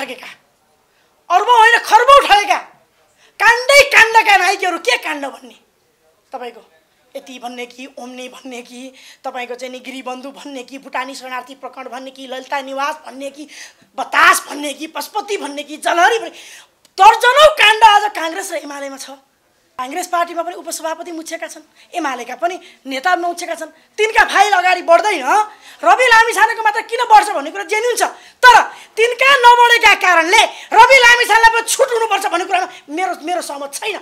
ठगेका अर्बौँ होइन खर्ब ठगेका काण्डै काण्डका नाइकीहरू के काण्ड भन्ने तपाईँको यति भन्ने कि ओम्ने भन्ने कि तपाईँको चाहिँ नि गिरिबन्धु भन्ने कि भुटानी शरणार्थी प्रकरण भन्ने कि ललिता निवास भन्ने कि बतास भन्ने कि पशुपति भन्ने कि जलहरी भन्ने दर्जनौ काण्ड आज काङ्ग्रेस र एमालेमा छ काङ्ग्रेस पार्टीमा पनि उपसभापति मुछेका छन् एमालेका पनि नेता नउछेका छन् तिनका फाइल अगाडि बढ्दैन रवि लामिछानेको मात्र किन बढ्छ भन्ने कुरा जेन्युन छ तर तिनका नबढेका कारणले रवि लामिछानेलाई पनि छुट हुनुपर्छ भन्ने कुरामा मेरो मेरो सहमत छैन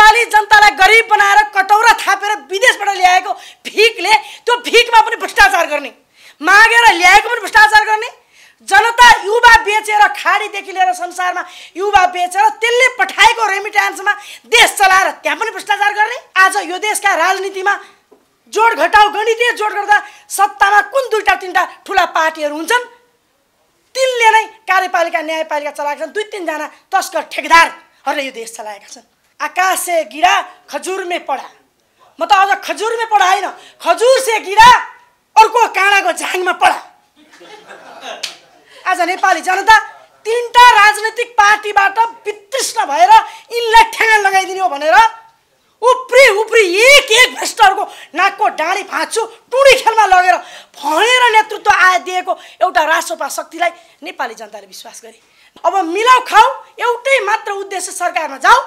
पाली जनतालाई गरिब बनाएर कटौरा थापेर विदेशबाट ल्याएको भिकले त्यो भिकमा पनि भ्रष्टाचार गर्ने मागेर ल्याएको पनि भ्रष्टाचार गर्ने जनता युवा बेचेर खाडीदेखि लिएर संसारमा युवा बेचेर त्यसले पठाएको रेमिट्यान्समा देश चलाएर त्यहाँ पनि भ्रष्टाचार गर्ने आज यो देशका राजनीतिमा जोड घटाउ गणितीय जोड गर्दा सत्तामा कुन दुईवटा तिनवटा ठुला पार्टीहरू हुन्छन् तिनले नै कार्यपालिका न्यायपालिका चलाएका छन् दुई तिनजना तस्कर ठेकदारहरूले यो देश चलाएका छन् आकाशे गिरा खजुरमै पढा म त अझ खजुरमै पढा होइन खजुर से गिरा अर्को काँडाको झाङमा पढा आज नेपाली जनता तिनवटा राजनैतिक पार्टीबाट वितृष्ण भएर यिनलाई ठ्याङ लगाइदिने हो भनेर उप्री उप्री एक एक भ्रष्टहरूको नाकको डाँडी भाँच्छु टुडी खेलमा लगेर भनेर नेतृत्व आए दिएको एउटा राष्ट्रपा शक्तिलाई नेपाली जनताले विश्वास गरे अब मिलाउ खाऊ एउटै मात्र उद्देश्य सरकारमा जाऊ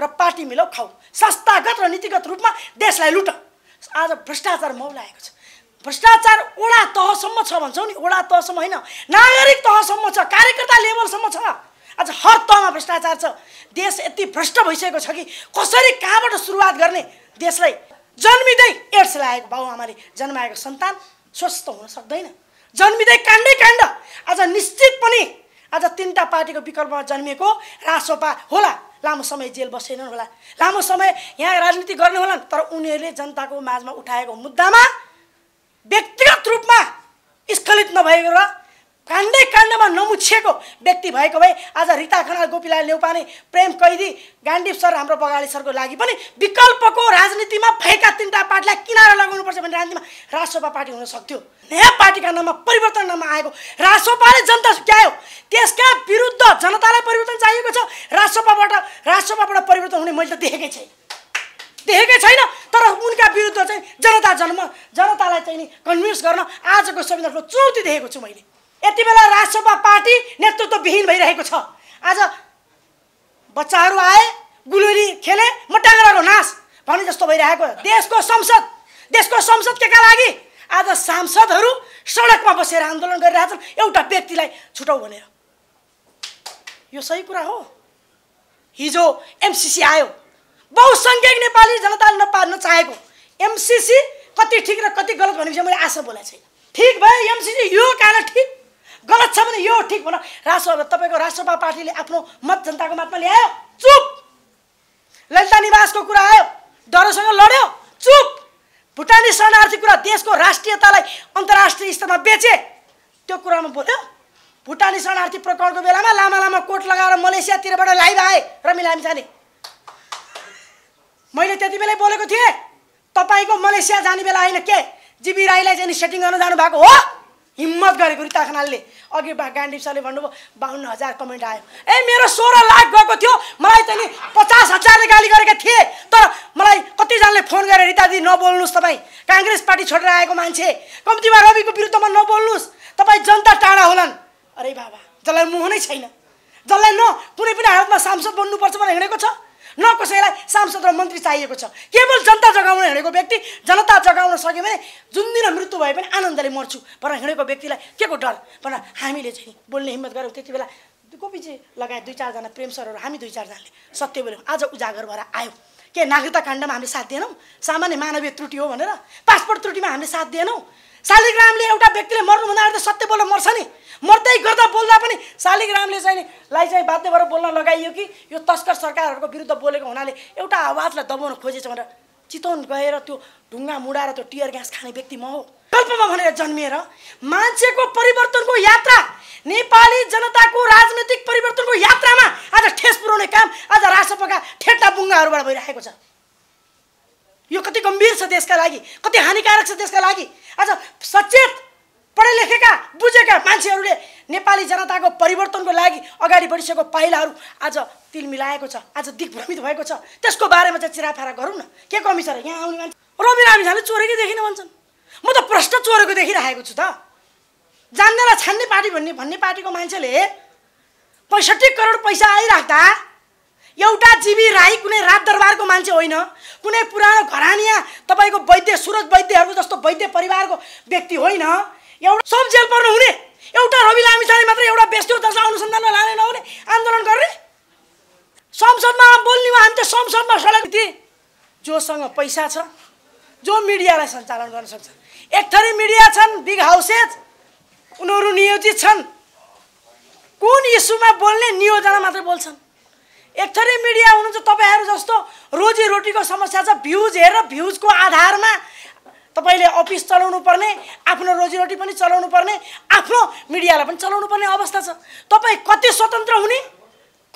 र पार्टी मिलाउ खाऊ संस्थागत र नीतिगत रूपमा देशलाई लुट आज भ्रष्टाचार मौलाएको छ भ्रष्टाचार ओडा तहसम्म छ भन्छौँ नि ओडा तहसम्म होइन नागरिक तहसम्म छ कार्यकर्ता लेभलसम्म छ आज हर तहमा भ्रष्टाचार छ देश यति भ्रष्ट भइसकेको छ कि कसरी कहाँबाट सुरुवात गर्ने देशलाई जन्मिँदै एड्स लागेको बाबुआमाले जन्माएको सन्तान स्वस्थ हुन सक्दैन जन्मिँदै काण्डै काण्ड आज निश्चित पनि आज तिनवटा पार्टीको विकल्पमा जन्मिएको रासोपा होला लामो समय जेल बसेनन् होला लामो समय यहाँ राजनीति गर्ने होलान् तर उनीहरूले जनताको माझमा उठाएको मुद्दामा व्यक्तिगत रूपमा स्खलित नभएको र काण्डै काण्डमा नमुछिएको व्यक्ति भएको भए आज रिता खनाल गोपीलाल नेउपाने प्रेम कैदी गान्डीप सर हाम्रो बगाली सरको लागि पनि विकल्पको राजनीतिमा भएका तिनवटा पार्टीलाई किनारा लगाउनुपर्छ भन्ने राजनीतिमा राजसोपा पार्टी हुन सक्थ्यो नयाँ पार्टीका नाममा परिवर्तन नाममा आएको राजसोपाले जनता सुक्यायो त्यसका विरुद्ध जनतालाई परिवर्तन चाहिएको छ राजसोपाबाट राजसोपाबाट परिवर्तन हुने मैले त देखेकै छैन देखेकै छैन तर उनका विरुद्ध चाहिँ जनता जन्म जनतालाई चाहिँ नि कन्भिन्स गर्न आजको संविधानको चुनौती देखेको छु मैले यति बेला राजसभा पार्टी नेतृत्वविहीन भइरहेको छ आज बच्चाहरू आए गुलुरी खेले म टाङ्राको नास भने जस्तो भइरहेको देशको संसद देशको संसद के का लागि आज सांसदहरू सडकमा बसेर आन्दोलन गरिरहेछन् एउटा व्यक्तिलाई छुटाउ भनेर यो सही कुरा हो हिजो एमसिसी आयो बहुसङ्ख्यक नेपाली जनताले नपार्न चाहेको एमसिसी कति ठिक र कति गलत भन्ने विषय मैले आशा बोलाएको छैन ठिक भयो एमसिसी यो कारण ठिक गलत छ भने यो ठिक भन राष्ट्र तपाईँको राष्ट्रपा पार्टीले आफ्नो मत जनताको मतमा ल्यायो चुप ललिता निवासको कुरा आयो डरसँग लड्यो चुप भुटानी शरणार्थी कुरा देशको राष्ट्रियतालाई अन्तर्राष्ट्रिय स्तरमा बेचे त्यो कुरामा बोल्यो भुटानी शरणार्थी प्रकरणको बेलामा लामा लामा कोट लगाएर मलेसियातिरबाट लाइभ आए रमिलामी जाने मैले त्यति बेलै बोलेको थिएँ तपाईँको मलेसिया जाने बेला होइन के जिबी राईलाई चाहिँ सेटिङ गर्न जानुभएको हो हिम्मत गरेको रिता खनालले अघि गान्धी सरले भन्नुभयो बाहुन्न हजार कमेन्ट आयो ए मेरो सोह्र लाख गएको थियो मलाई त नि पचास हजारले गाली गरेका थिए तर मलाई कतिजनाले फोन गरेर रिताजी नबोल्नुहोस् तपाईँ काङ्ग्रेस पार्टी छोडेर आएको मान्छे कम्तीमा रविको विरुद्धमा नबोल्नुहोस् तपाईँ जनता टाढा होलान् अरे बाबा जसलाई मुह नै छैन जसलाई न कुनै पनि हालतमा सांसद बन्नुपर्छ भनेर हिँडेको छ न कसैलाई सांसद र मन्त्री चाहिएको छ केवल जनता जगाउन हिँडेको व्यक्ति जनता जगाउन सक्यो भने जुन दिन मृत्यु भए पनि आनन्दले मर्छु भनेर हिँडेको व्यक्तिलाई के को डर भनेर हामीले चाहिँ बोल्ने हिम्मत गऱ्यौँ त्यति बेला गोपीजी लगायत दुई चारजना प्रेम सरहरू हामी दुई चारजनाले सत्य बोल्यौँ आज उजागर भएर आयो के नागरिकता काण्डमा हामीले साथ दिएनौँ सामान्य मानवीय त्रुटि हो भनेर पासपोर्ट त्रुटिमा हामीले साथ दिएनौँ शालिग्रामले एउटा व्यक्तिले मर्नु हुँदा त सत्य बोल्न मर्छ नि मर्दै गर्दा बोल्दा पनि शालिग्रामले चाहिँ लाई चाहिँ बाध्य भएर बोल्न लगाइयो कि यो तस्कर सरकारहरूको विरुद्ध बोलेको हुनाले एउटा आवाजलाई दबाउन खोजेछ भनेर चितवन गएर त्यो ढुङ्गा मुडाएर त्यो टियर ग्यास खाने व्यक्ति म हो कल्पमा भनेर जन्मिएर मान्छेको परिवर्तनको यात्रा नेपाली जनताको राजनैतिक परिवर्तनको यात्रामा आज ठेस पुर्याउने काम आज राष्ट्रपका ठेट्टा बुङ्गाहरूबाट भइरहेको छ यो कति गम्भीर छ देशका लागि कति हानिकारक छ देशका लागि आज सचेत पढे लेखेका बुझेका मान्छेहरूले नेपाली जनताको परिवर्तनको लागि अगाडि बढिसकेको पाइलाहरू आज तिल मिलाएको छ आज दिग्भ्रमित भएको छ त्यसको बारेमा चाहिँ चिराफारा गरौँ न के कमी छ र यहाँ आउने मान्छे रवि झाले चोरेकै देखिन भन्छन् म त प्रष्ट चोरेको देखिराखेको छु त जान्नेलाई छान्ने पार्टी भन्ने भन्ने पार्टीको मान्छेले पैँसठी करोड पैसा आइराख्दा एउटा जीवी राई कुनै राजदरबारको मान्छे होइन कुनै पुरानो घरानिया तपाईँको वैद्य सुरज वैद्यहरूको जस्तो वैद्य परिवारको व्यक्ति होइन एउटा सब जेल पर्नु हुने एउटा रवि लामिछाने मात्र एउटा हो जसलाई अनुसन्धानमा लाने नहुने आन्दोलन गर्ने संसदमा बोल्ने हामी त संसदमा सडक थिए जोसँग पैसा छ जो मिडियालाई सञ्चालन गर्न सक्छ एक थरी मिडिया छन् बिग हाउसेज उनीहरू नियोजित छन् कुन इस्युमा बोल्ने नियोजना मात्र बोल्छन् एक थरी मिडिया हुनुहुन्छ तपाईँहरू जस्तो रोजीरोटीको समस्या छ भ्युज हेरेर भ्युजको आधारमा तपाईँले अफिस चलाउनु पर्ने आफ्नो रोजीरोटी पनि चलाउनु पर्ने आफ्नो मिडियालाई पनि चलाउनु पर्ने अवस्था छ तपाईँ कति स्वतन्त्र हुने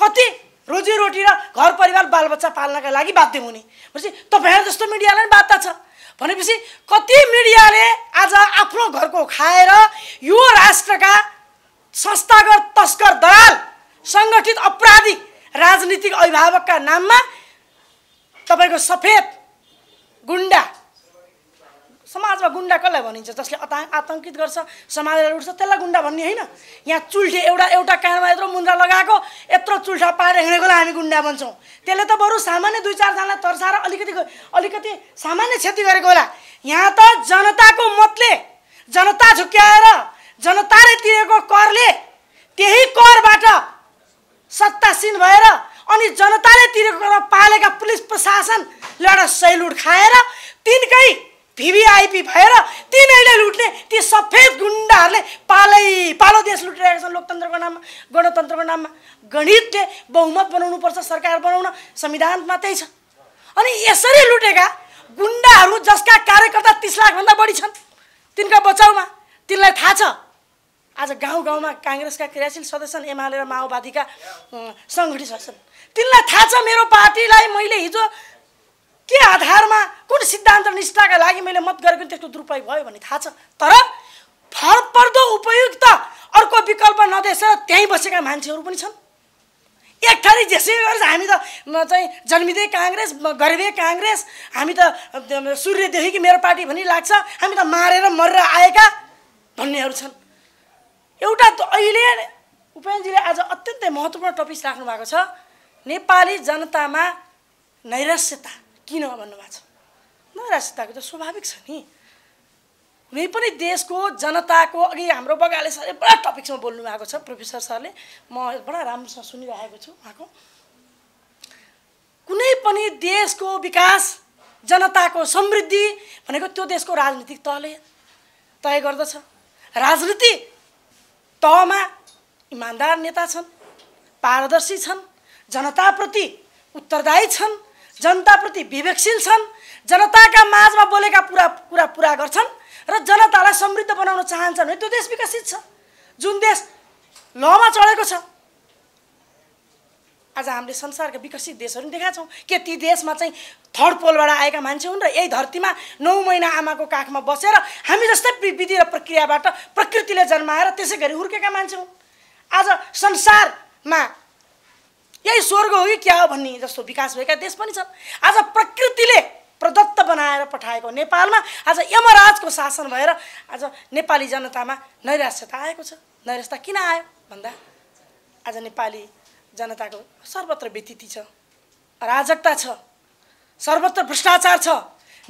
कति रोजीरोटी र घर परिवार बालबच्चा पाल्नका लागि बाध्य हुने भनेपछि तपाईँहरू जस्तो मिडियालाई पनि बाध्य छ भनेपछि कति मिडियाले आज आफ्नो घरको खाएर यो राष्ट्रका संस्थागत तस्कर दलाल सङ्गठित अपराधी राजनीतिक अभिभावकका नाममा तपाईँको सफेद गुन्डा समाजमा गुन्डा कसलाई भनिन्छ जसले अता आतङ्कित गर्छ समाजलाई उठ्छ त्यसलाई गुन्डा भन्ने होइन यहाँ चुल्ठे एउटा एउटा कानमा यत्रो मुन्द्रा लगाएको यत्रो चुल्ठा पाएर हिँडेकोलाई हामी गुन्डा भन्छौँ त्यसले त बरु सामान्य दुई चारजनालाई तर्साएर अलिकति अलिकति सामान्य क्षति गरेको होला यहाँ त जनताको मतले जनता झुक्क्याएर जनताले तिरेको करले त्यही करबाट सत्तासीन भएर अनि जनताले तिरेको पालेका पुलिस प्रशासनले एउटा सैलुट खाएर तिनकै भिभिआइपी भएर तिनैले लुट्ने ती सफेद गुन्डाहरूले पालै पालो देश लुटिरहेका छन् लोकतन्त्रको नाममा गणतन्त्रको नाममा गणितले बहुमत बनाउनु पर्छ सरकार बनाउन संविधान मात्रै छ अनि यसरी लुटेका गुन्डाहरू जसका कार्यकर्ता तिस लाखभन्दा बढी छन् तिनका बचाउमा तिनलाई थाहा छ आज गाउँ गाउँमा काङ्ग्रेसका क्रियाशील सदस्य छन् एमाले र माओवादीका सङ्गठित छन् तिनलाई थाहा छ मेरो पार्टीलाई मैले हिजो के आधारमा कुन सिद्धान्त निष्ठाका लागि मैले मत गरेको त्यस्तो दुरुपयोग भयो भन्ने थाहा छ तर फरपर्दो उपयुक्त अर्को विकल्प नदेखेर त्यहीँ बसेका मान्छेहरू पनि छन् एक थरी जेसे गर्छ हामी त चाहिँ जन्मिँदै काङ्ग्रेस गरिबे काङ्ग्रेस हामी त सूर्यदेखि कि मेरो पार्टी भनी लाग्छ हामी त मारेर मरेर आएका भन्नेहरू छन् एउटा अहिले उपेन्द्रजीले आज अत्यन्तै महत्त्वपूर्ण टपिक राख्नु भएको छ नेपाली जनतामा नैराश्यता किन भन्नुभएको छ नैराश्यताको त स्वाभाविक छ नि कुनै पनि देशको जनताको अघि हाम्रो बगाले सरले बडा टपिक्समा बोल्नु भएको छ प्रोफेसर सरले म बडा राम्रोसँग सुनिरहेको छु उहाँको कुनै पनि देशको विकास जनताको समृद्धि भनेको त्यो देशको राजनीतिक तहले तय गर्दछ राजनीति तहमा इमान्दार नेता छन् पारदर्शी छन् जनताप्रति उत्तरदायी छन् जनताप्रति विवेकशील छन् जनताका माझमा बोलेका पुरा कुरा पुरा गर्छन् र जनतालाई समृद्ध बनाउन चाहन्छन् भने त्यो देश विकसित छ जुन देश लमा चढेको छ आज हामीले संसारका विकसित देशहरू पनि देखाएको छौँ के ती देशमा चाहिँ थर्ड पोलबाट आएका मान्छे हुन् र यही धरतीमा नौ महिना आमाको काखमा बसेर हामी जस्तै विधि र प्रक्रियाबाट प्रकृतिले जन्माएर त्यसै गरी हुर्केका मान्छे हुन् आज संसारमा यही स्वर्ग हो कि क्या हो भन्ने जस्तो विकास भएका देश पनि छन् आज प्रकृतिले प्रदत्त बनाएर पठाएको नेपालमा आज यमराजको शासन भएर आज नेपाली जनतामा नैराश्यता आएको छ नैराश्यता किन आयो भन्दा आज नेपाली जनताको सर्वत्र व्यतिथि छ अराजकता छ सर्वत्र भ्रष्टाचार छ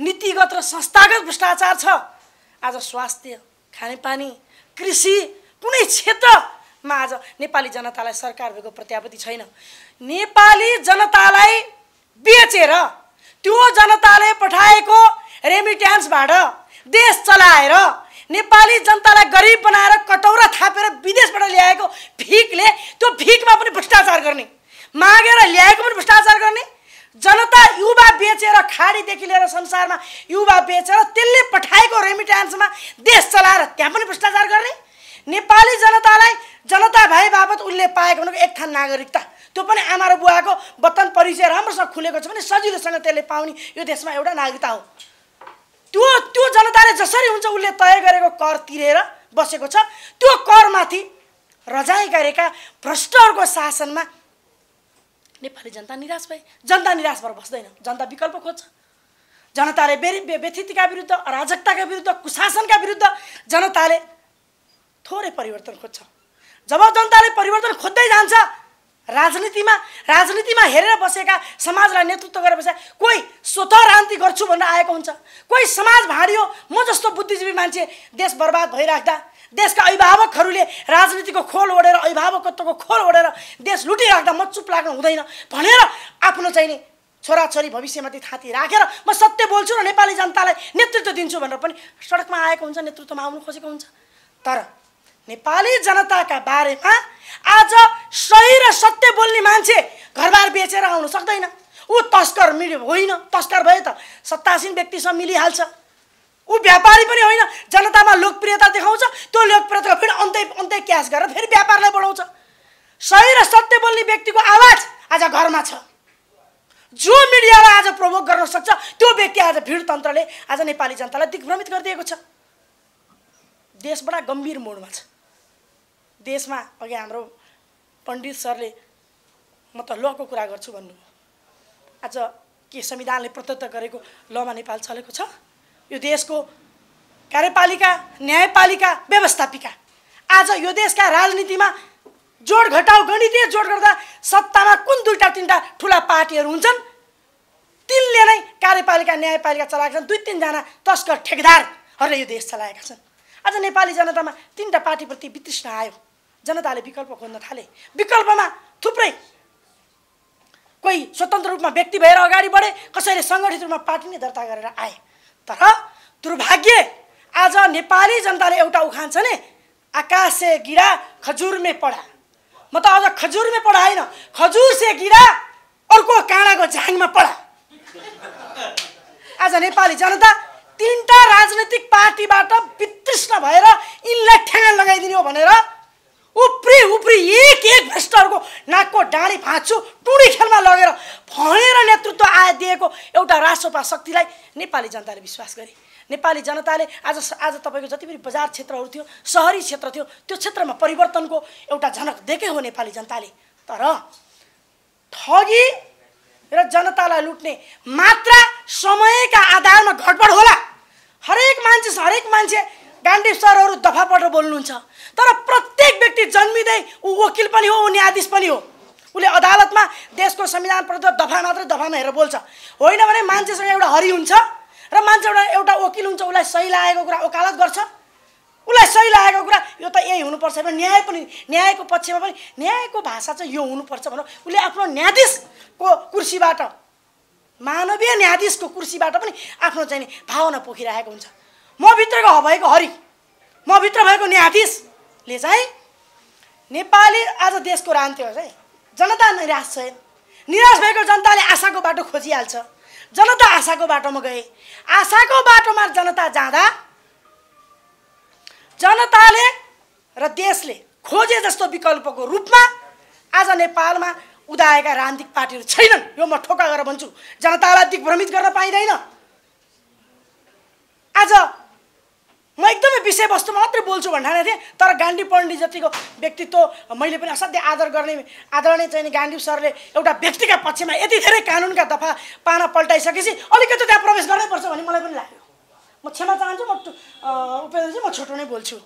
नीतिगत र संस्थागत भ्रष्टाचार छ आज स्वास्थ्य खानेपानी कृषि कुनै क्षेत्रमा आज नेपाली जनतालाई सरकार भएको प्रत्यापत्ति छैन नेपाली जनतालाई बेचेर त्यो जनताले पठाएको रेमिट्यान्सबाट देश चलाएर नेपाली जनतालाई गरिब बनाएर कटौरा थापेर विदेशबाट ल्याएको भिकले त्यो भिकमा पनि भ्रष्टाचार गर्ने मागेर ल्याएको पनि भ्रष्टाचार गर्ने जनता युवा बेचेर खाडीदेखि लिएर संसारमा युवा बेचेर त्यसले पठाएको रेमिट्यान्समा देश चलाएर त्यहाँ पनि भ्रष्टाचार गर्ने नेपाली जनतालाई जनता भए बापत उसले पाएको भनेको एक थान नागरिकता त्यो पनि आमा र बुवाको वतन परिचय राम्रोसँग खुलेको छ भने सजिलोसँग त्यसले पाउने यो देशमा एउटा नागरिकता हो त्यो त्यो जनताले जसरी हुन्छ उसले तय गरेको कर तिरेर बसेको छ त्यो करमाथि रजाइ गरेका भ्रष्टहरूको शासनमा नेपाली जनता निराश भए जनता निराश भएर बस्दैन जनता विकल्प खोज्छ जनताले बे व्यथितिका विरुद्ध अराजकताका विरुद्ध कुशासनका विरुद्ध जनताले थोरै परिवर्तन खोज्छ जब जनताले परिवर्तन खोज्दै जान्छ राजनीतिमा राजनीतिमा हेरेर बसेका समाजलाई नेतृत्व गरेर बसेका कोही स्वत रान्ति गर्छु भनेर आएको हुन्छ कोही समाज भाँडियो म जस्तो बुद्धिजीवी मान्छे देश बर्बाद भइराख्दा देशका अभिभावकहरूले राजनीतिको खोल ओढेर अभिभावकत्वको खोल ओढेर देश लुटिराख्दा म चुप लाग्नु हुँदैन भनेर आफ्नो चाहिँ नि छोराछोरी भविष्यमाथि थाँती राखेर म सत्य बोल्छु र नेपाली जनतालाई नेतृत्व दिन्छु भनेर पनि सडकमा आएको हुन्छ नेतृत्वमा आउनु खोजेको हुन्छ तर नेपाली जनताका बारेमा आज सही र सत्य बोल्ने मान्छे घरबार बेचेर आउन सक्दैन ऊ तस्कर मिल्यो होइन तस्कर भयो त सत्तासीन व्यक्तिसँग मिलिहाल्छ ऊ व्यापारी पनि होइन जनतामा लोकप्रियता देखाउँछ त्यो लोकप्रियता फेरि अन्तै अन्तै क्यास गरेर फेरि व्यापारलाई बढाउँछ सही र सत्य बोल्ने व्यक्तिको आवाज आज घरमा छ जो मिडियालाई आज प्रभोग गर्न सक्छ त्यो व्यक्ति आज भिडतन्त्रले आज नेपाली जनतालाई दिग्भ्रमित गरिदिएको छ देश बडा गम्भीर मोडमा छ देशमा अघि हाम्रो पण्डित सरले म त लको कुरा गर्छु भन्नु आज के संविधानले प्रत्यत्त गरेको लमा नेपाल चलेको छ यो देशको कार्यपालिका न्यायपालिका व्यवस्थापिका आज यो देशका राजनीतिमा जोड घटाउ गणितीय जोड गर्दा सत्तामा कुन दुईवटा तिनवटा ठुला पार्टीहरू हुन्छन् तिनले नै कार्यपालिका न्यायपालिका चलाएका छन् दुई तिनजना तस्कर ठेकदारहरूले यो देश चलाएका छन् आज नेपाली जनतामा तिनवटा पार्टीप्रति वितृष्ण आयो जनताले विकल्प खोज्न थाले विकल्पमा थुप्रै कोही स्वतन्त्र रूपमा व्यक्ति भएर अगाडि बढे कसैले सङ्गठित रूपमा पार्टी नै दर्ता गरेर आए तर दुर्भाग्य आज नेपाली जनताले एउटा उखान छ नि आकाशे गिरा खजुरमै पढा म त अझ खजुरमै पढाएन खजुर से गिरा अर्को काँडाको झाङमा पढा आज नेपाली जनता तिनवटा राजनैतिक पार्टीबाट भएर यिनलाई ठ्याङ्गा लगाइदिने हो भनेर उप्री उप्री एक एक भ्रष्टहरूको नाकको डाँडी भाँच्छु टुँडी खेलमा लगेर भनेर नेतृत्व आए दिएको एउटा रासोपा शक्तिलाई नेपाली जनताले विश्वास गरे नेपाली जनताले आज आज तपाईँको जति पनि बजार क्षेत्रहरू थियो सहरी क्षेत्र थियो त्यो क्षेत्रमा परिवर्तनको एउटा झनक दिएकै हो नेपाली जनताले तर ठगी र जनतालाई लुट्ने मात्रा समयका आधारमा घटबड होला हरेक मान्छे हरेक मान्छे गान्धी सरहरू दफाबाट बोल्नुहुन्छ तर प्रत्येक व्यक्ति जन्मिँदै ऊ वकिल पनि हो ऊ न्यायाधीश पनि हो उसले अदालतमा देशको संविधान प्रति दफा मात्र दफामा हेरेर बोल्छ होइन भने मान्छेसँग एउटा हरि हुन्छ र मान्छे एउटा एउटा वकिल हुन्छ उसलाई सही लागेको कुरा ओकालत गर्छ उसलाई सही लागेको कुरा यो त यही हुनुपर्छ भने न्याय पनि न्यायको पक्षमा पनि न्यायको भाषा चाहिँ यो हुनुपर्छ भनेर उसले आफ्नो न्यायाधीशको कुर्सीबाट मानवीय न्यायाधीशको कुर्सीबाट पनि आफ्नो चाहिँ भावना पोखिरहेको हुन्छ म भित्रको भएको हरि म भित्र भएको न्यायाधीशले चाहिँ नेपाली आज देशको रान्थ्यो है जनता निराश छैन निराश भएको जनताले आशाको बाटो खोजिहाल्छ जनता आशाको बाटोमा गए आशाको बाटोमा जनता जाँदा जनताले र देशले खोजे जस्तो विकल्पको रूपमा आज नेपालमा उदाएका राजनीतिक पार्टीहरू छैनन् यो म ठोका गरेर भन्छु जनतालाई दिग्भ्रमित गर्न पाइँदैन आज म एकदमै विषयवस्तु मात्रै बोल्छु भन्ने थिएँ तर गान्धी पण्डित जतिको व्यक्तित्व मैले पनि असाध्य आदर गर्ने आदरणीय चाहिँ गान्धी सरले एउटा व्यक्तिका पक्षमा यति धेरै कानुनका दफा पाना पल्टाइसकेपछि अलिकति त्यहाँ प्रवेश गर्नैपर्छ भन्ने मलाई पनि लाग्यो म क्षमा चाहन्छु म उपेन्द्रजी म छोटो नै बोल्छु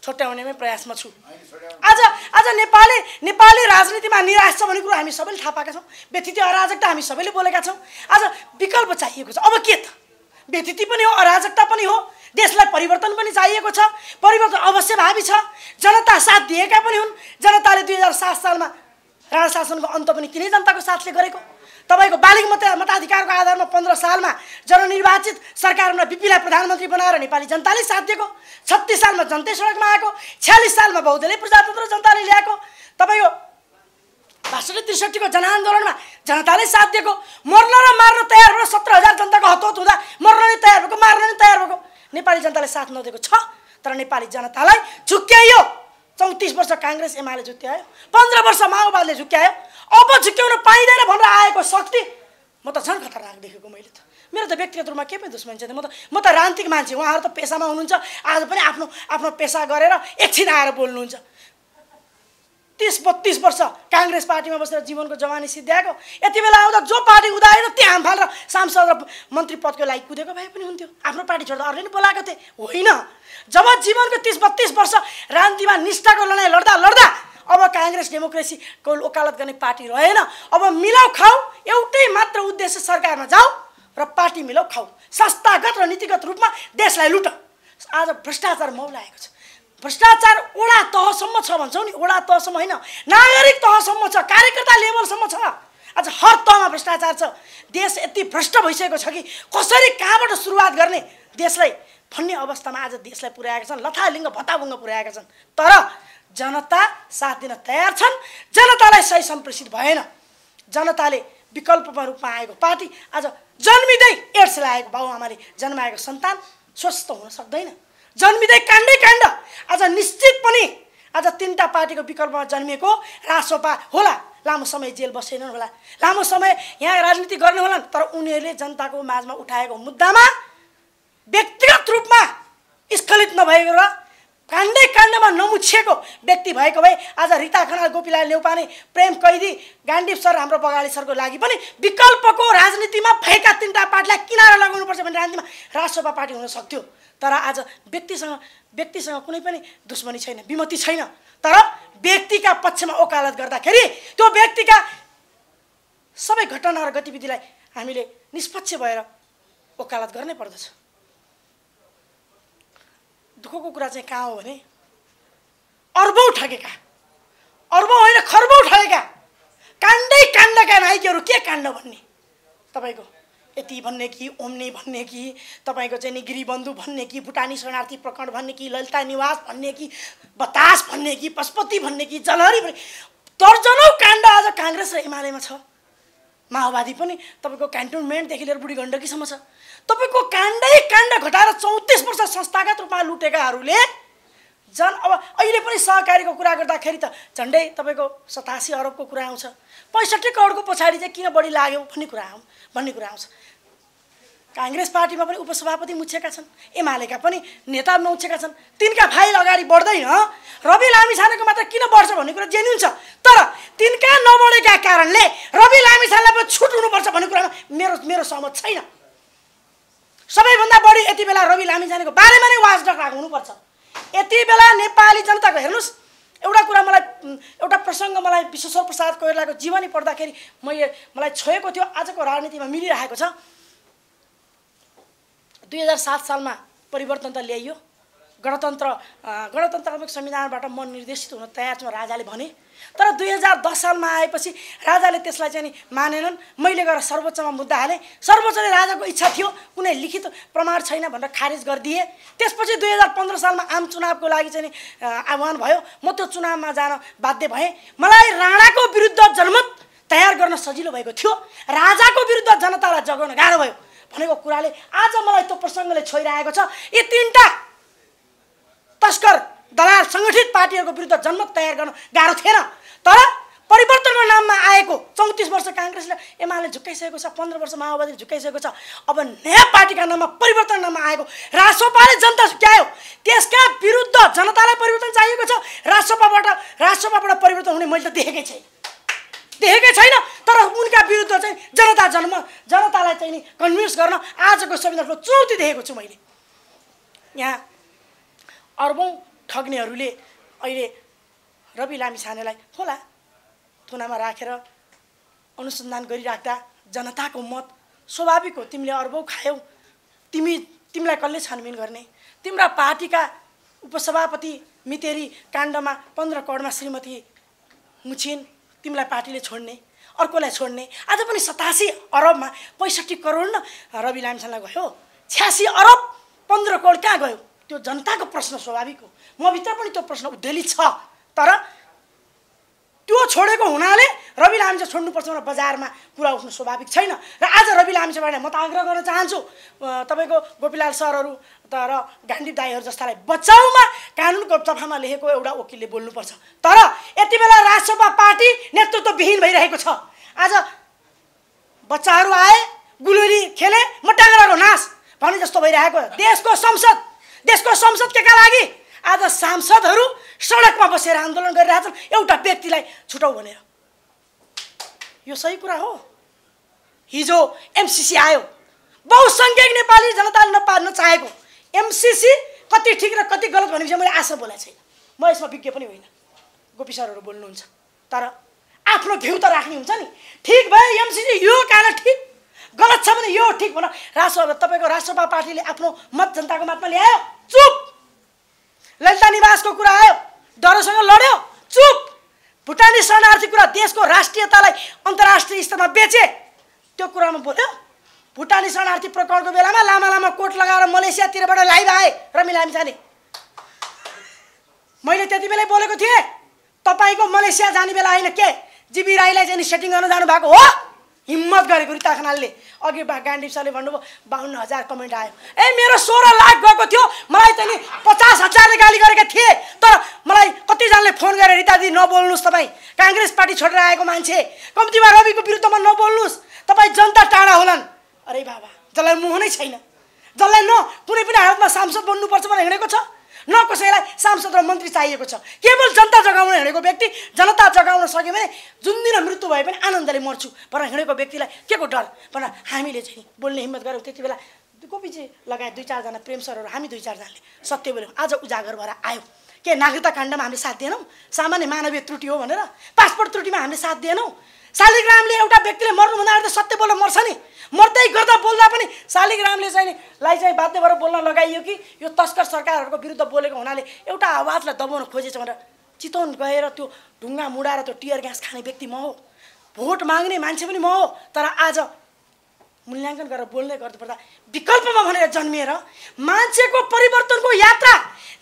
छोट्याउनेमै प्रयासमा छु आज आज नेपाली नेपाली राजनीतिमा निराश छ भन्ने कुरो हामी सबैले थाहा पाएका छौँ व्यतिथि अराजकता हामी सबैले बोलेका छौँ आज विकल्प चाहिएको छ अब के त व्यतिथि पनि हो अराजकता पनि हो देशलाई परिवर्तन पनि चाहिएको छ परिवर्तन अवश्य भावी छ जनता साथ दिएका पनि हुन् जनताले दुई हजार सात सालमा राणा शासनको अन्त पनि तिनै जनताको साथले गरेको तपाईँको बालिक मत मताधिकारको आधारमा पन्ध्र सालमा जननिर्वाचित सरकारमा बिपीलाई प्रधानमन्त्री बनाएर नेपाली जनताले साथ दिएको छत्तिस सालमा जनतै सडकमा आएको छ्यालिस सालमा बहुदलीय प्रजातन्त्र जनताले ल्याएको तपाईँको बासठी त्रिसठीको जनआन्दोलनमा जनताले साथ दिएको मर्न र मार्न तयार भएर सत्र हजार जनताको हतोत हुँदा मर्न नै तयार भएको मार्न नै तयार भएको नेपाली जनताले साथ नदिएको छ तर नेपाली जनतालाई झुक्क्यायो चौतिस वर्ष काङ्ग्रेस एमाले झुक्क्यायो पन्ध्र वर्ष माओवादले झुक्क्यायो अब झुक्क्याउन पाइँदैन भनेर आएको शक्ति म त झन् खतरनाक देखेको मैले त मेरो त व्यक्तिगत रूपमा के पनि दुश्मन छैन म त म त रान्तिक मान्छे उहाँहरू त पेसामा हुनुहुन्छ आज पनि आफ्नो आफ्नो पेसा गरेर एकछिन आएर बोल्नुहुन्छ तिस बत्तिस वर्ष काङ्ग्रेस पार्टीमा बसेर जीवनको जवानी सिद्ध्याएको यति बेला आउँदा जो पार्टी उदाएर त्यहाँ हाम फालेर सांसद र मन्त्री पदको लागि कुदेको भए पनि हुन्थ्यो आफ्नो पार्टी छोड्दा अरूले नि बोलाएको थिएँ होइन जब जीवनको तिस बत्तिस वर्ष रान्तिमा निष्ठाको लडाइँ लड्दा लड्दा अब काङ्ग्रेस डेमोक्रेसीको ओकालत गर्ने पार्टी रहेन अब मिलाउ खाऊ एउटै मात्र उद्देश्य सरकारमा जाऊ र पार्टी मिलाउ खाऊ संस्थागत र नीतिगत रूपमा देशलाई लुट आज भ्रष्टाचार मौलाएको छ भ्रष्टाचार ओडा तहसम्म छ भन्छौँ नि ओडा तहसम्म होइन नागरिक तहसम्म छ कार्यकर्ता लेभलसम्म छ आज हर तहमा भ्रष्टाचार छ देश यति भ्रष्ट भइसकेको छ कि कसरी कहाँबाट सुरुवात गर्ने देशलाई भन्ने अवस्थामा आज देशलाई पुर्याएका छन् लथालिङ्ग भत्ताभुङ्ग पुर्याएका छन् तर जनता साथ दिन तयार छन् जनतालाई सही सम्प्रेषित भएन जनताले विकल्पमा रूपमा आएको पार्टी आज जन्मिँदै एड्स ल्याएको बाबुआमाले जन्माएको सन्तान स्वस्थ हुन सक्दैन जन्मिँदै काण्डै काण्ड आज निश्चित पनि आज तिनवटा पार्टीको विकल्पमा जन्मिएको रासोपा होला लामो समय जेल बसेनन् होला लामो समय यहाँ राजनीति गर्ने होला तर उनीहरूले जनताको माझमा उठाएको मुद्दामा व्यक्तिगत रूपमा स्खलित नभएको र काण्डै काण्डमा नमुछिएको व्यक्ति भएको भए आज रिता खनाल गोपीलाल नेउपाने प्रेम कैदी गान्धी सर हाम्रो बगाली सरको लागि पनि विकल्पको राजनीतिमा भएका तिनवटा पार्टीलाई किनारा लगाउनुपर्छ भन्ने राजनीतिमा राजसभा पार्टी हुन सक्थ्यो तर आज व्यक्तिसँग व्यक्तिसँग कुनै पनि दुश्मनी छैन विमति छैन तर व्यक्तिका पक्षमा ओकालत गर्दाखेरि त्यो व्यक्तिका सबै घटना र गतिविधिलाई हामीले निष्पक्ष भएर ओकालत गर्नै पर्दछ दुःखको कुरा चाहिँ कहाँ हो भने अर्बौँ ठगेका अर्बौँ होइन खर्बौँ ठगेका काण्डै काण्डका नाइकीहरू के काण्ड भन्ने तपाईँको यति भन्ने कि ओम्ने भन्ने कि तपाईँको चाहिँ नि गिरीबन्धु भन्ने कि भुटानी शरणार्थी प्रकरण भन्ने कि ललिता निवास भन्ने कि बतास भन्ने कि पशुपति भन्ने कि जलहरी भन्ने दर्जनौ काण्ड आज काङ्ग्रेस र एमालेमा छ माओवादी पनि तपाईँको क्यान्टोनमेन्टदेखि लिएर बुढी गण्डकीसम्म छ तपाईँको काण्डै काण्ड घटाएर चौतिस वर्ष संस्थागत रूपमा लुटेकाहरूले जन अब अहिले पनि सहकारीको कुरा गर्दाखेरि त झन्डै तपाईँको सतासी अरबको कुरा आउँछ पैँसठी करोडको पछाडि चाहिँ किन बढी लाग्यो भन्ने कुरा आउँ भन्ने कुरा आउँछ काङ्ग्रेस पार्टीमा पनि उपसभापति मुछेका छन् एमालेका पनि नेता नउछेका छन् तिनका फाइल अगाडि बढ्दैन रवि लामिछानेको मात्र किन बढ्छ भन्ने कुरा जेन्युन छ तर तिनका नबढेका कारणले रवि लामिछानेलाई पनि छुट हुनुपर्छ भन्ने कुरामा मेरो मेरो सहमत छैन सबैभन्दा बढी यति बेला रवि लामिछानेको बारेमा नै वाच डकराएको हुनुपर्छ यति बेला नेपाली जनताको हेर्नुहोस् एउटा कुरा मलाई एउटा प्रसङ्ग मलाई विश्वेश्वर प्रसाद कोइरालाको जीवनी पढ्दाखेरि मैले मलाई छोएको थियो आजको राजनीतिमा मिलिरहेको छ दुई हजार सात सालमा परिवर्तन त ल्याइयो गणतन्त्र गणतन्त्रात्मक संविधानबाट म निर्देशित हुन तयार छु राजाले भने तर दुई हजार दस सालमा आएपछि राजाले त्यसलाई चाहिँ नि मानेनन् मैले गएर सर्वोच्चमा मुद्दा हालेँ सर्वोच्चले राजाको इच्छा थियो कुनै लिखित प्रमाण छैन भनेर खारेज गरिदिए त्यसपछि दुई हजार पन्ध्र सालमा आम चुनावको लागि चाहिँ नि आह्वान भयो म त्यो चुनावमा जान बाध्य भएँ मलाई राणाको विरुद्ध जनमत तयार गर्न सजिलो भएको थियो राजाको विरुद्ध जनतालाई जगाउन गाह्रो भयो भनेको कुराले आज मलाई त्यो प्रसङ्गले छोइरहेको छ यी तिनवटा तस्कर दलाल सङ्गठित पार्टीहरूको विरुद्ध जनमत तयार गर्न गाह्रो थिएन तर परिवर्तनको नाममा आएको चौतिस वर्ष काङ्ग्रेसले एमाले झुक्काइसकेको छ पन्ध्र वर्ष माओवादीले झुक्काइसकेको छ अब नयाँ पार्टीका नाममा परिवर्तन नाममा आएको राजसभाले जनता झुक्यायो त्यसका विरुद्ध जनतालाई परिवर्तन चाहिएको छ राजसभाबाट राजसभाबाट परिवर्तन हुने मैले त देखेकै छैन देखेकै छैन तर उनका विरुद्ध चाहिँ जनता जन्म जनतालाई चाहिँ नि कन्भिन्स गर्न आजको ठुलो चुनौती देखेको छु मैले यहाँ अर्बौँ ठग्नेहरूले अहिले रवि लामी छानेलाई खोला थुनामा राखेर अनुसन्धान गरिराख्दा जनताको मत स्वाभाविक हो तिमीले अर्बौँ खायौ तिमी तिमीलाई कसले छानबिन गर्ने तिम्रा पार्टीका उपसभापति मितेरी काण्डमा पन्ध्र करोडमा श्रीमती मुछिन् तिमीलाई पार्टीले छोड्ने अर्कोलाई छोड्ने आज पनि सतासी अरबमा पैँसठी करोड न रवि लामसालाई गयो छ्यासी अरब पन्ध्र करोड कहाँ गयो त्यो जनताको प्रश्न स्वाभाविक हो मभित्र पनि त्यो प्रश्न उद्धेली छ तर त्यो छोडेको हुनाले रवि लामिछा छोड्नुपर्छ भनेर बजारमा कुरा उठ्नु स्वाभाविक छैन र आज रवि लामिछाबाट म त आग्रह गर्न चाहन्छु तपाईँको गोपीलाल सरहरू तर गान्धी दाईहरू जस्तालाई बचाउमा कानुनको तफामा लेखेको एउटा वकिलले बोल्नुपर्छ तर यति बेला राजसभा पार्टी नेतृत्वविहीन भइरहेको छ आज बच्चाहरू आए गुलुरी खेले मटाङ्ग्राको नाश भने जस्तो भइरहेको देशको संसद देशको संसद के का लागि आज सांसदहरू सडकमा बसेर आन्दोलन गरिरहेछन् एउटा व्यक्तिलाई छुटाउ भनेर यो सही कुरा हो हिजो एमसिसी आयो बहुसङ्ख्यक नेपाली जनताले नपार्न चाहेको एमसिसी कति ठिक र कति गलत भन्ने विषय मैले आशा बोलाएको छैन म यसमा विज्ञ पनि होइन गोपी सरहरू बोल्नुहुन्छ तर आफ्नो घिउ त राख्ने हुन्छ नि ठिक भयो एमसिसी यो कारण ठिक गलत छ भने यो ठिक भन राष्ट्र तपाईँको राष्ट्रपा पार्टीले आफ्नो मत जनताको मतमा ल्यायो चुप ललिता निवासको कुरा आयो डरसँग लड्यो चुप भुटानी शरणार्थी कुरा देशको राष्ट्रियतालाई अन्तर्राष्ट्रिय स्तरमा बेचे त्यो कुरामा बोल्यो भुटानी शरणार्थी प्रकरणको बेलामा लामा लामा कोट लगाएर मलेसियातिरबाट लाइभ आएँ र हामी जाने मैले त्यति बेलै बोलेको थिएँ तपाईँको मलेसिया जाने बेला होइन के जिबी राईलाई चाहिँ सेटिङ गर्न जानुभएको हो हिम्मत गरेको रिता खनालले अघि बा गान्धी सरले भन्नुभयो बाहुन्न हजार कमेन्ट आयो ए मेरो सोह्र लाख गएको थियो मलाई त नि पचास हजारले गाली गरेका थिए तर मलाई कतिजनाले फोन गरेर रिता दिदी नबोल्नुहोस् तपाईँ काङ्ग्रेस पार्टी छोडेर आएको मान्छे कम्तीमा रविको विरुद्धमा नबोल्नुहोस् तपाईँ जनता टाढा होलान् अरे बाबा जसलाई मुह नै छैन जसलाई न कुनै पनि हालतमा सांसद बन्नुपर्छ भनेर हिँडेको छ न कसै सांसद र मन्त्री चाहिएको छ केवल जनता जगाउन हिँडेको व्यक्ति जनता जगाउन सक्यो भने जुन दिन मृत्यु भए पनि आनन्दले मर्छु भनेर हिँडेको व्यक्तिलाई के को डर भनेर हामीले चाहिँ बोल्ने हिम्मत गऱ्यौँ त्यति बेला गोपीजी लगायत दुई चारजना प्रेम सरहरू हामी दुई चारजनाले सत्य बोल्यौँ आज उजागर भएर आयो के नागरिकता काण्डमा हामीले साथ दिएनौँ सामान्य मानवीय त्रुटि हो भनेर पासपोर्ट त्रुटिमा हामीले साथ दिएनौँ शालिग्रामले एउटा व्यक्तिले मर्नुभन्दा अगाडि त सत्य बोल्न मर्छ नि मर्दै गर्दा बोल्दा पनि शालिग्रामले चाहिँ लाई चाहिँ बाध्य भएर बोल्न लगाइयो कि यो तस्कर सरकारहरूको विरुद्ध बोलेको हुनाले एउटा आवाजलाई दबाउन खोजेछ भनेर चितवन गएर त्यो ढुङ्गा मुडाएर त्यो टियर ग्यास खाने व्यक्ति म हो भोट माग्ने मान्छे पनि म हो तर आज मूल्याङ्कन गरेर बोल्दै गर्नुपर्दा विकल्पमा भनेर जन्मिएर मान्छेको परिवर्तनको यात्रा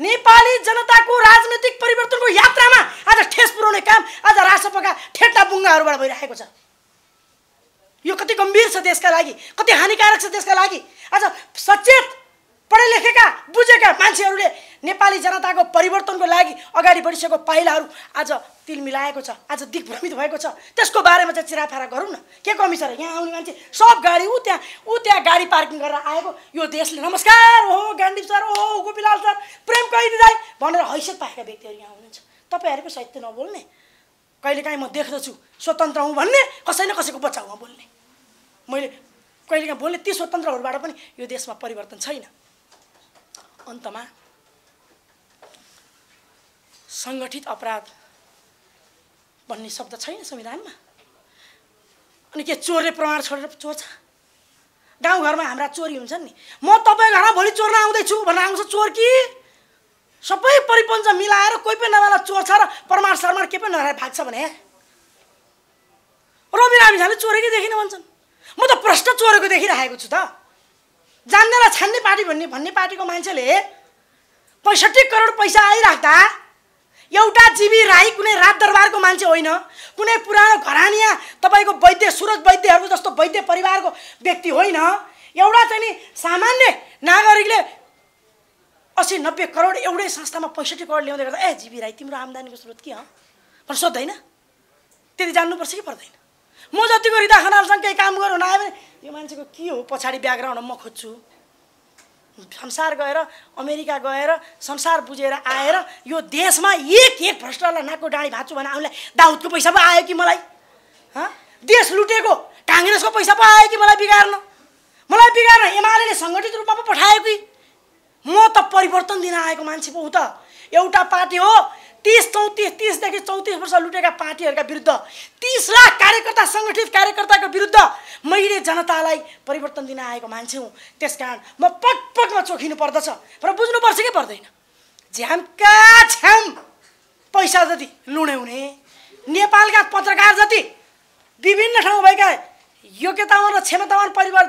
नेपाली जनताको राजनैतिक परिवर्तनको यात्रामा आज ठेस पुर्याउने काम आज रासपका ठेट्टा बुङ्गाहरूबाट भइरहेको छ यो कति गम्भीर छ देशका लागि कति हानिकारक छ देशका लागि आज सचेत पढे लेखेका बुझेका मान्छेहरूले नेपाली जनताको परिवर्तनको लागि अगाडि बढिसकेको पाइलाहरू आज तिल मिलाएको छ आज दिग्भ्रमित भएको छ त्यसको बारेमा चाहिँ चिराफारा गरौँ न के कमी छ यहाँ आउने मान्छे सब गाडी ऊ त्यहाँ ऊ त्यहाँ गाडी पार्किङ गरेर आएको यो देशले नमस्कार हो गान्धी सर हो गोपीलाल सर प्रेम कैदी दाई भनेर हैसियत पाएका व्यक्तिहरू यहाँ हुनुहुन्छ तपाईँहरूको साहित्य नबोल्ने कहिलेकाहीँ म देख्दछु स्वतन्त्र हुँ भन्ने कसै न कसैको बच्चा हुँ बोल्ने मैले कहिलेकाहीँ बोल्ने ती स्वतन्त्रहरूबाट पनि यो देशमा परिवर्तन छैन अन्तमा सङ्गठित अपराध भन्ने शब्द छैन संविधानमा अनि के चोरले प्रमाण छोडेर चोर छ गाउँघरमा हाम्रा चोरी हुन्छन् नि म तपाईँको घरमा भोलि चोर्न आउँदैछु भनेर आउँछ चोर कि सबै परिपञ्च मिलाएर कोही पनि नभएर छ र प्रमाण शर्मा के पनि नभएर भाग्छ भने रवि रामिसाले चोरेकै देखिन भन्छन् म त प्रश्न चोरेको देखिराखेको छु त जान्दैन छान्ने पार्टी भन्ने भन्ने पार्टीको मान्छेले पैँसठी करोड पैसा आइराख्दा एउटा जीवी राई कुनै राजदरबारको मान्छे होइन कुनै पुरानो घरानिया तपाईँको वैद्य सुरज वैद्यहरू जस्तो वैद्य परिवारको व्यक्ति होइन एउटा चाहिँ नि सामान्य नागरिकले असी नब्बे करोड एउटै संस्थामा पैँसठी करोड ल्याउँदै गर्दा ए जीवी राई तिम्रो आम्दानीको स्रोत के हो भनेर सोध्दैन त्यति जान्नुपर्छ कि पर्दैन म जतिको रिता खनालसँग केही काम गरौँ नआयो भने यो मान्छेको के हो पछाडि ब्याकग्राउन्ड म खोज्छु संसार गएर अमेरिका गएर संसार बुझेर आएर यो देशमा एक एक भ्रष्टलाई नाकको डाँडी भाँच्छु भने आउनुलाई दाउदको पैसा पो आयो कि मलाई देश लुटेको काङ्ग्रेसको पैसा पो आयो कि मलाई बिगार्न मलाई बिगार्न एमाले सङ्गठित रूपमा पो पठायो कि म त परिवर्तन दिन आएको मान्छे पो हो त एउटा पार्टी हो तिस चौतिस तिसदेखि चौतिस वर्ष लुटेका पार्टीहरूका विरुद्ध तिस लाख कार्यकर्ता सङ्गठित कार्यकर्ताको विरुद्ध मैले जनतालाई परिवर्तन दिन आएको मान्छे हुँ त्यस कारण म पक पकमा चोखिनु पर्दछ र बुझ्नुपर्छ कि पर्दैन झ्याम्का झ्याम पैसा जति लुणे हुने नेपालका पत्रकार जति विभिन्न ठाउँ भएका योग्यतावान र क्षमतावान परिवार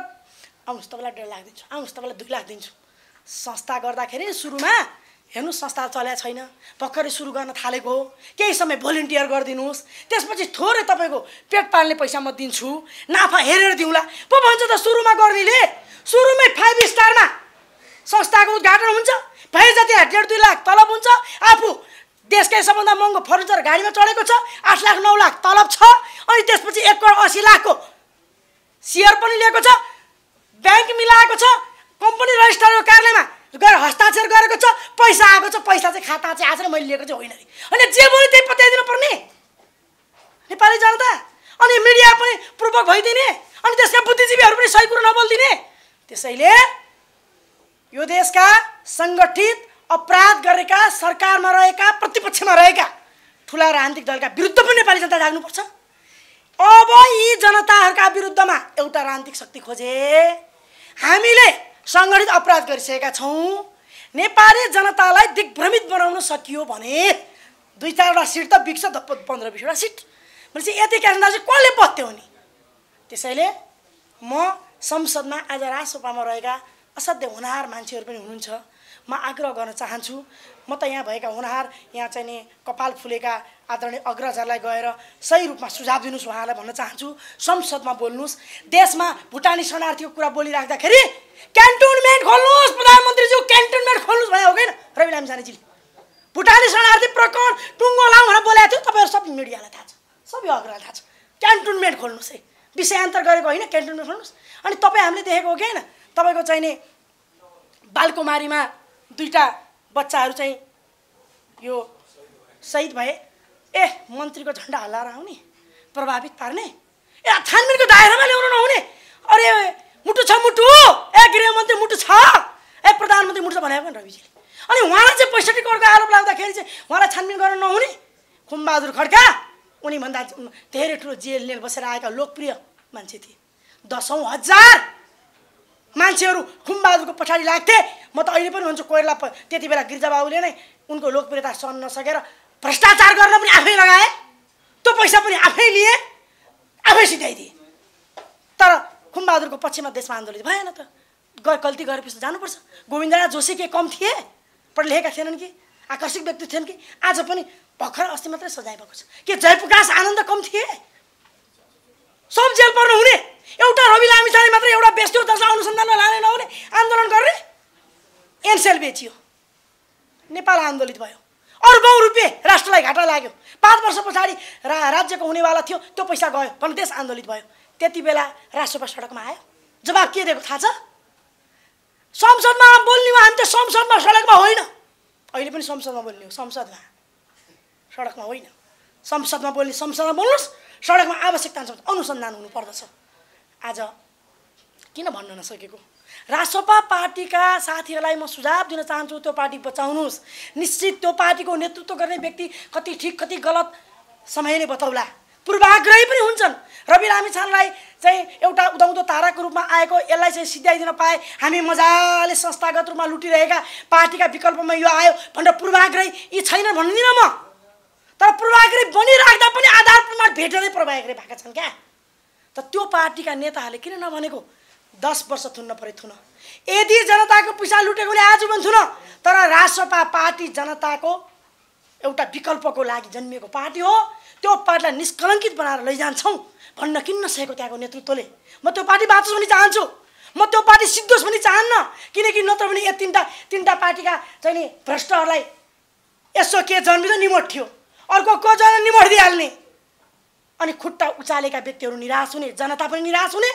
आउनुहोस् तपाईँलाई डेढ लाख दिन्छु आउनुहोस् तपाईँलाई दुई लाख दिन्छु संस्था गर्दाखेरि सुरुमा हेर्नु संस्था चल्या छैन भर्खरै सुरु गर्न थालेको हो केही समय भोलिन्टियर गरिदिनुहोस् त्यसपछि थोरै तपाईँको पेट पाल्ने पैसा म दिन्छु नाफा हेरेर दिउँला पो भन्छ त सुरुमा गर्नेले सुरुमै फाइभ स्टारमा संस्थाको उद्घाटन हुन्छ भए जति डेढ दुई लाख तलब हुन्छ आफू देशकै सबभन्दा महँगो फर्निचर गाडीमा चढेको छ आठ लाख नौ लाख तलब छ अनि त्यसपछि एक करोड असी लाखको सेयर पनि लिएको छ ब्याङ्क मिलाएको छ कम्पनी रजिस्टरको कार्यालयमा गएर हस्ताक्षर गरेको छ पैसा आएको छ पैसा चाहिँ खाता चाहिँ आएको छ मैले लिएको चाहिँ होइन अनि होइन जे बोल्यो त्यही पत्याइदिनु पर्ने नेपाली जनता अनि मिडिया पनि पूर्वक भइदिने अनि त्यसका बुद्धिजीवीहरू पनि सही कुरो नबोलिदिने त्यसैले यो देशका सङ्गठित अपराध गरेका सरकारमा रहेका प्रतिपक्षमा रहेका ठुला राजनीतिक दलका विरुद्ध पनि नेपाली जनता जाग्नुपर्छ अब यी जनताहरूका विरुद्धमा एउटा राजनीतिक शक्ति खोजे हामीले सङ्गठित अपराध गरिसकेका छौँ नेपाली जनतालाई दिग्भ्रमित बनाउन सकियो भने दुई चारवटा सिट त बिक्छ पन्ध्र बिसवटा सिट भनेपछि यति क्यासन चाहिँ कसले पत्यो नि त्यसैले म संसदमा आज राजसभामा रहेका असाध्य हुनहार मान्छेहरू पनि हुनुहुन्छ म आग्रह गर्न चाहन्छु म त यहाँ भएका हुनहार यहाँ चाहिँ नि कपाल फुलेका आदरणीय अग्रजहरूलाई गएर सही रूपमा सुझाव दिनुहोस् उहाँहरूलाई भन्न चाहन्छु संसदमा बोल्नुहोस् देशमा भुटानी शरणार्थीको कुरा बोलिराख्दाखेरि क्यान्टोनमेन्ट खोल्नुहोस् प्रधानमन्त्रीज्यू क्यान्टोनमेन्ट खोल्नुहोस् भने हो कि रवि लामिछानेजीले भुटानी शरणार्थी प्रकरण टुङ्गो लाउँ भनेर बोलेको थियो तपाईँहरू सबै मिडियालाई थाहा छ सबै अग्रलाई थाहा छ क्यान्टोनमेन्ट खोल्नुहोस् है विषयान्तर गरेको होइन क्यान्टोनमेन्ट खोल्नुहोस् अनि तपाईँ हामीले देखेको हो कि होइन तपाईँको चाहिँ नि बालकुमारीमा दुईवटा बच्चाहरू चाहिँ यो सहिद भए ए मन्त्रीको झन्डा हल्लाएर आउने प्रभावित पार्ने ए छानबिनको दायरामा ल्याउनु नहुने अरे मुटु छ मुटु ए गृहमन्त्री मुटु छ ए प्रधानमन्त्री मुटु छ भनेको नि रविजीले अनि उहाँलाई चाहिँ पैँसठी करोडको आरोप लाग्दाखेरि चाहिँ उहाँलाई छानबिन गर्न नहुने खुमबहादुर खड्का उनीभन्दा धेरै ठुलो जेल लिएर बसेर आएका लोकप्रिय मान्छे थिए दसौँ हजार मान्छेहरू खुम्बहादुरको पछाडि लाग्थे म त अहिले पनि भन्छु कोइरला त्यति बेला गिर्जाबाबुले नै उनको लोकप्रियता सहन नसकेर भ्रष्टाचार गर्न पनि आफै लगाए त्यो पैसा पनि आफै लिए आफै सिध्याइदिए तर खुम्बहादुरको पश्चिममा देशमा आन्दोलन भएन त ग गल्ती गरेपछि जानुपर्छ गोविन्दराज जोशी के कम थिए पढे लेखेका थिएनन् कि आकर्षक व्यक्ति थिएन कि आज पनि भर्खर अस्ति मात्रै सजाय भएको छ के जयप्रकाश आनन्द कम थिए सब जेल पर्नु हुने एउटा रवि लामिछाने मात्रै एउटा बेच्थ्यो जसलाई अनुसन्धानमा लाने नहुने आन्दोलन गर्ने एनसेल बेचियो नेपाल आन्दोलित भयो अर्बौँ रुपियाँ राष्ट्रलाई घाटा लाग्यो पाँच वर्ष पछाडि रा राज्यको हुनेवाला थियो त्यो पैसा गयो देश आन्दोलित भयो त्यति बेला राष्ट्रपा सडकमा आयो जवाब के दिएको थाहा छ संसदमा बोल्ने हामी त संसदमा सडकमा होइन अहिले पनि संसदमा बोल्ने हो संसदमा सडकमा होइन संसदमा बोल्ने संसदमा बोल्नुहोस् सडकमा आवश्यकता अनुसार अनुसन्धान हुनुपर्दछ आज किन भन्न नसकेको रासोपा पार्टीका साथीहरूलाई म सुझाव दिन चाहन्छु त्यो पार्टी बचाउनुहोस् निश्चित त्यो पार्टीको नेतृत्व गर्ने व्यक्ति कति ठिक कति गलत समयले बताउला पूर्वाग्रही पनि हुन्छन् रवि रामी छानलाई चाहिँ एउटा उदाउँदो ताराको रूपमा आएको यसलाई चाहिँ सिध्याइदिन पाए हामी मजाले संस्थागत रूपमा लुटिरहेका पार्टीका विकल्पमा यो आयो भनेर पूर्वाग्रही यी छैन भन्दिनँ म तर पूर्वाग्रह बनिराख्दा पनि आधार प्रमाण भेटेरै प्रभाकरी भएका छन् क्या त त्यो पार्टीका नेताहरूले किन नभनेको दस वर्ष थुन्न पऱ्यो थुन यदि जनताको पैसा लुटेकोले आज पनि थुन तर राजसपा पार्टी जनताको एउटा विकल्पको लागि जन्मिएको पार्टी हो त्यो पार्टीलाई निष्कलङ्कित बनाएर लैजान्छौँ भन्न किन सकेको त्यहाँको नेतृत्वले म त्यो पार्टी बाँचोस् पनि चाहन्छु म त्यो पार्टी सिद्धोस् पनि चाहन्न किनकि नत्र भने यो तिनवटा तिनवटा पार्टीका चाहिँ नि भ्रष्टहरूलाई यसो के जन्मिँदो निमोट थियो अर्को कसैले निमर्दिहाल्ने अनि खुट्टा उचालेका व्यक्तिहरू निराश हुने जनता पनि निराश हुने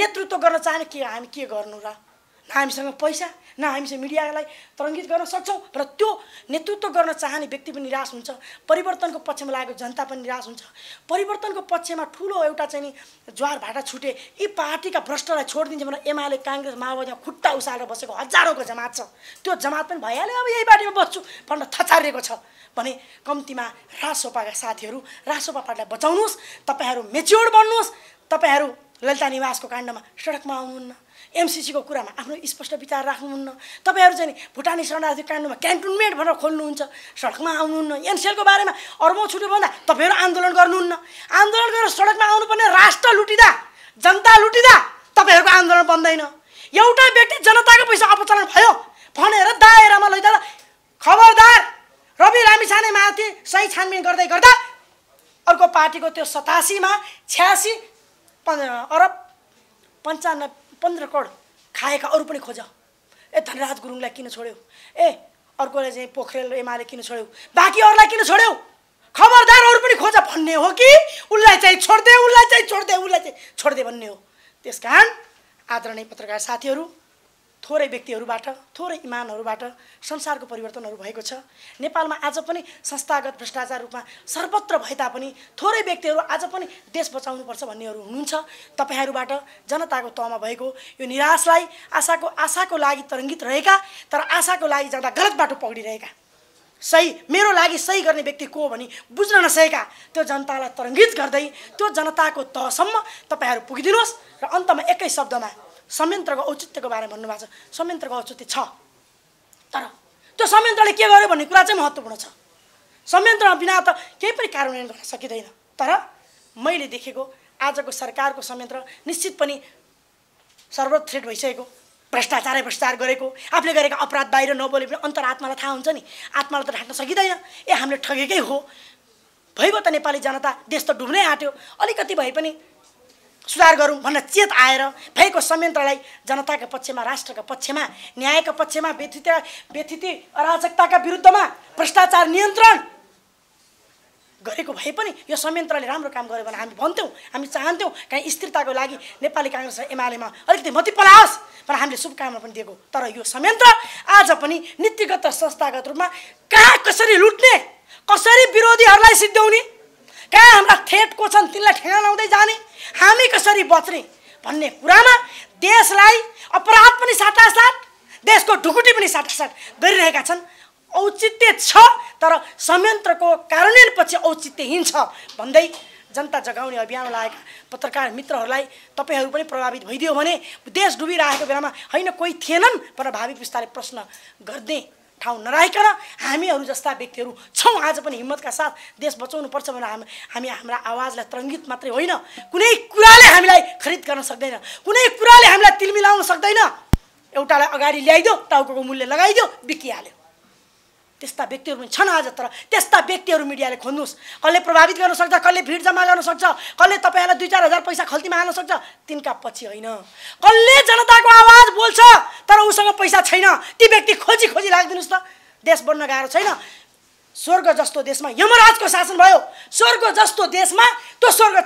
नेतृत्व गर्न चाहने के हामी के गर्नु र न हामीसँग पैसा न हामीसँग मिडियालाई तरङ्गित गर्न सक्छौँ र त्यो नेतृत्व गर्न चाहने व्यक्ति पनि निराश हुन्छ परिवर्तनको पक्षमा लागेको जनता पनि निराश हुन्छ परिवर्तनको पक्षमा ठुलो एउटा चाहिँ नि ज्वार भाटा छुटे यी पार्टीका भ्रष्टलाई छोडिदिन्छ भनेर एमाले काङ्ग्रेस माओवादीमा खुट्टा उसालेर बसेको हजारौँको जमात छ त्यो जमात पनि भइहाल्यो अब यही पार्टीमा बस्छु भनेर थचारिएको छ भने कम्तीमा राजसोपाका साथीहरू राजसोपाबाट बचाउनुहोस् तपाईँहरू मेच्योर बन्नुहोस् तपाईँहरू ललिता निवासको काण्डमा सडकमा आउनुहुन्न एमसिसीको कुरामा आफ्नो स्पष्ट विचार राख्नुहुन्न तपाईँहरू चाहिँ भुटानी शरणार्थी काण्डमा क्यान्टोनमेन्ट भनेर खोल्नुहुन्छ सडकमा आउनुहुन्न एनसिएलको बारेमा अर्बौँ छुट्यो भन्दा तपाईँहरू आन्दोलन गर्नुहुन्न आन्दोलन गरेर सडकमा आउनुपर्ने राष्ट्र लुटिँदा जनता लुटिँदा तपाईँहरूको आन्दोलन बन्दैन एउटा व्यक्ति जनताको पैसा अपचलन भयो भनेर दायरामा लैजाँदा खबरदार रवि रामी माथि सही छानबिन गर्दै गर्दा अर्को पार्टीको त्यो सतासीमा छ्यासी अरब पन्चानब्बे पन्ध्र करोड खाएका अरू पनि खोज ए धनराज गुरुङलाई किन छोड्यो ए अर्कोले चाहिँ पोखरेल एमाले किन छोड्यो बाँकी अरूलाई किन छोड्यो खबरदार अरू पनि खोज भन्ने हो कि उसलाई चाहिँ छोड्दे उसलाई चाहिँ छोड्दे उसलाई चाहिँ छोड्दे भन्ने हो त्यस कारण आदरणीय पत्रकार साथीहरू थोरै व्यक्तिहरूबाट थोरै इमानहरूबाट संसारको परिवर्तनहरू भएको छ नेपालमा आज पनि संस्थागत भ्रष्टाचार रूपमा सर्वत्र भए तापनि थोरै व्यक्तिहरू आज पनि देश बचाउनुपर्छ भन्नेहरू हुनुहुन्छ तपाईँहरूबाट जनताको तहमा भएको यो निराशलाई आशाको आशाको लागि तरङ्गित रहेका तर आशाको लागि जाँदा गलत बाटो पक्रिरहेका सही मेरो लागि सही गर्ने व्यक्ति को हो भनी बुझ्न नसकेका त्यो जनतालाई तरङ्गित गर्दै त्यो जनताको तहसम्म तपाईँहरू पुगिदिनुहोस् र अन्तमा एकै शब्दमा संयन्त्रको औचित्यको बारेमा भन्नुभएको छ संयन्त्रको औचित्य छ तर त्यो संयन्त्रले के गर्यो भन्ने कुरा चाहिँ महत्त्वपूर्ण छ संयन्त्रमा बिना त केही पनि कार्यान्वयन गर्न सकिँदैन तर मैले देखेको आजको सरकारको संयन्त्र निश्चित पनि थ्रेड भइसकेको भ्रष्टाचारै भ्रष्टाचार गरेको आफूले गरेका अपराध बाहिर नबोले पनि अन्तरात्मालाई थाहा हुन्छ नि आत्मालाई त ढाक्न सकिँदैन ए हामीले ठगेकै हो भइगयो त नेपाली जनता देश त डुब्नै आँट्यो अलिकति भए पनि सुधार गरौँ भनेर चेत आएर भएको संयन्त्रलाई जनताका पक्षमा राष्ट्रका पक्षमा न्यायका पक्षमा व्यथित व्यथिति अराजकताका विरुद्धमा भ्रष्टाचार नियन्त्रण गरेको भए पनि यो संयन्त्रले राम्रो काम गर्यो भने हामी भन्थ्यौँ हामी चाहन्थ्यौँ कहीँ स्थिरताको लागि नेपाली काङ्ग्रेस र एमालेमा अलिकति मति पलाओस् भनेर हामीले शुभकामना पनि दिएको तर यो संयन्त्र आज पनि नीतिगत संस्थागत रूपमा कहाँ कसरी लुट्ने कसरी विरोधीहरूलाई सिद्ध्याउने कहाँ हाम्रा थेटको छन् तिनलाई ठेगानाउँदै जाने हामी कसरी बच्ने भन्ने कुरामा देशलाई अपराध पनि साटासाट देशको ढुकुटी पनि साटासाट गरिरहेका छन् औचित्य छ तर संयन्त्रको कार्यान्वयनपछि औचित्यहीन छ भन्दै जनता जगाउने अभियान लागेका पत्रकार मित्रहरूलाई तपाईँहरू पनि प्रभावित भइदियो भने देश डुबिरहेको बेलामा होइन कोही थिएनन् भनेर भावी पुस्ताले प्रश्न गरिदिए ठाउँ नराखिकन हामीहरू जस्ता व्यक्तिहरू छौँ आज पनि हिम्मतका साथ देश बचाउनुपर्छ भनेर हामी हामी हाम्रा आवाजलाई तरङ्गित मात्रै होइन कुनै कुराले हामीलाई खरिद गर्न सक्दैन कुनै कुराले हामीलाई तिलमिलाउन सक्दैन एउटालाई अगाडि ल्याइदियो टाउको मूल्य लगाइदियो बिकिहाल्यो त्यस्ता व्यक्तिहरू पनि छन् आज तर त्यस्ता व्यक्तिहरू मिडियाले खोज्नुहोस् कसले प्रभावित गर्न सक्छ कसले भिड जम्मा गर्न सक्छ कसले तपाईँहरूलाई दुई चार हजार पैसा खल्तीमा हाल्न सक्छ तिनका पछि होइन कसले जनताको आवाज बोल्छ तर उसँग पैसा छैन ती व्यक्ति खोजी खोजी राखिदिनुहोस् त देश बन्न गाह्रो छैन स्वर्ग जस्तो देशमा यमराजको शासन भयो स्वर्ग जस्तो देशमा त्यो स्वर्ग